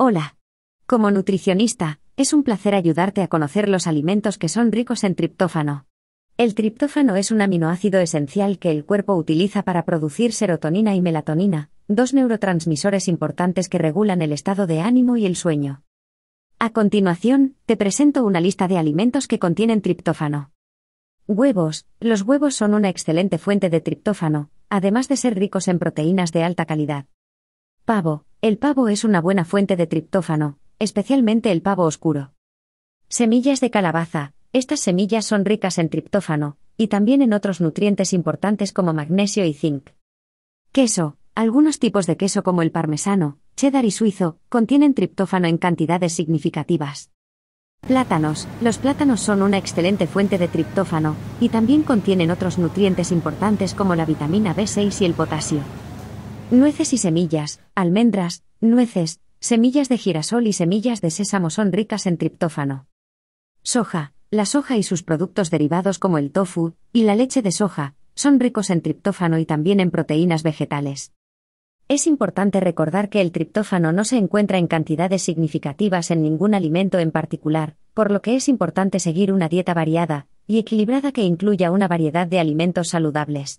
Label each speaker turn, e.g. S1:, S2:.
S1: Hola. Como nutricionista, es un placer ayudarte a conocer los alimentos que son ricos en triptófano. El triptófano es un aminoácido esencial que el cuerpo utiliza para producir serotonina y melatonina, dos neurotransmisores importantes que regulan el estado de ánimo y el sueño. A continuación, te presento una lista de alimentos que contienen triptófano. Huevos. Los huevos son una excelente fuente de triptófano, además de ser ricos en proteínas de alta calidad. Pavo. El pavo es una buena fuente de triptófano, especialmente el pavo oscuro. Semillas de calabaza. Estas semillas son ricas en triptófano, y también en otros nutrientes importantes como magnesio y zinc. Queso. Algunos tipos de queso como el parmesano, cheddar y suizo, contienen triptófano en cantidades significativas. Plátanos. Los plátanos son una excelente fuente de triptófano, y también contienen otros nutrientes importantes como la vitamina B6 y el potasio. Nueces y semillas, almendras, nueces, semillas de girasol y semillas de sésamo son ricas en triptófano. Soja, la soja y sus productos derivados como el tofu y la leche de soja son ricos en triptófano y también en proteínas vegetales. Es importante recordar que el triptófano no se encuentra en cantidades significativas en ningún alimento en particular, por lo que es importante seguir una dieta variada y equilibrada que incluya una variedad de alimentos saludables.